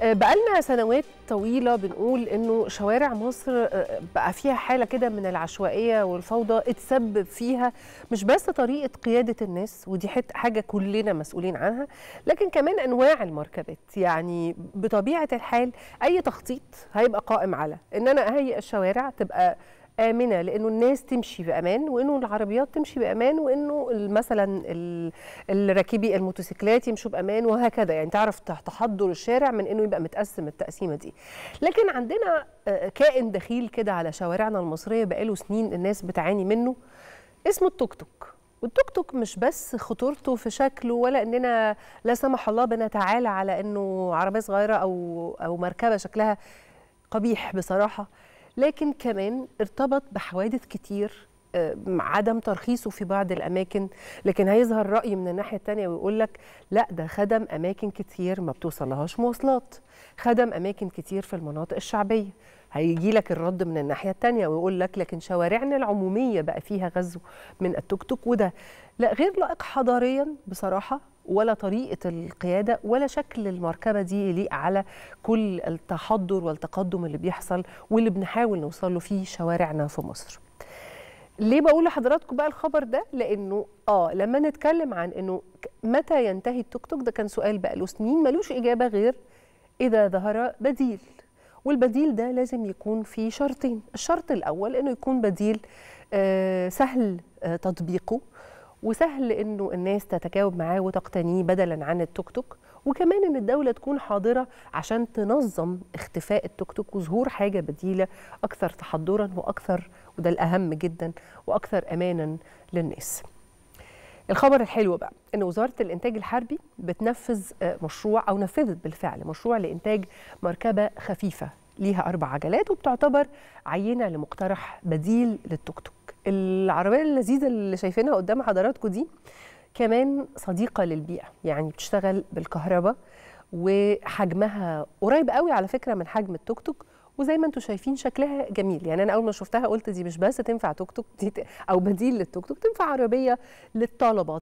آه، بقالنا سنوات طويلة بنقول إنه شوارع مصر آه، بقى فيها حالة كده من العشوائية والفوضى اتسبب فيها مش بس طريقة قيادة الناس ودي حاجة كلنا مسؤولين عنها لكن كمان أنواع المركبات يعني بطبيعة الحال أي تخطيط هيبقى قائم على إن أنا أهيئ الشوارع تبقى امنه لانه الناس تمشي بامان وانه العربيات تمشي بامان وانه مثلا الراكبي الموتوسيكلات يمشوا بامان وهكذا يعني تعرف تحضر الشارع من انه يبقى متقسم التقسيمه دي لكن عندنا آه، كائن دخيل كده على شوارعنا المصريه بقاله سنين الناس بتعاني منه اسمه التوك توك والتوك توك مش بس خطورته في شكله ولا اننا لا سمح الله بنتعالى على انه عربيه صغيره او او مركبه شكلها قبيح بصراحه لكن كمان ارتبط بحوادث كتير آه، عدم ترخيصه في بعض الاماكن لكن هيظهر راي من الناحيه الثانيه ويقول لك لا ده خدم اماكن كتير ما بتوصلهاش مواصلات خدم اماكن كتير في المناطق الشعبيه هيجي لك الرد من الناحيه الثانيه ويقول لك لكن شوارعنا العموميه بقى فيها غزو من التوك توك وده لا غير لائق حضاريا بصراحه ولا طريقه القياده ولا شكل المركبه دي يليق على كل التحضر والتقدم اللي بيحصل واللي بنحاول نوصل له في شوارعنا في مصر. ليه بقول لحضراتكم بقى الخبر ده؟ لانه اه لما نتكلم عن انه متى ينتهي التوك توك ده كان سؤال بقى له سنين ملوش اجابه غير اذا ظهر بديل والبديل ده لازم يكون في شرطين الشرط الاول انه يكون بديل آه، سهل آه، تطبيقه وسهل انه الناس تتجاوب معاه وتقتنيه بدلا عن التوك توك وكمان ان الدوله تكون حاضره عشان تنظم اختفاء التوك توك وظهور حاجه بديله اكثر تحضرا واكثر وده الاهم جدا واكثر امانا للناس. الخبر الحلو بقى ان وزاره الانتاج الحربي بتنفذ آه، مشروع او نفذت بالفعل مشروع لانتاج مركبه خفيفه ليها اربع عجلات وبتعتبر عينه لمقترح بديل للتوك توك. العربيه اللذيذه اللي شايفينها قدام حضراتكم دي كمان صديقه للبيئه يعني بتشتغل بالكهرباء وحجمها قريب قوي على فكره من حجم التوك توك وزي ما انتم شايفين شكلها جميل يعني انا اول ما شفتها قلت دي مش بس تنفع توك توك دي او بديل للتوك توك تنفع عربيه للطلبه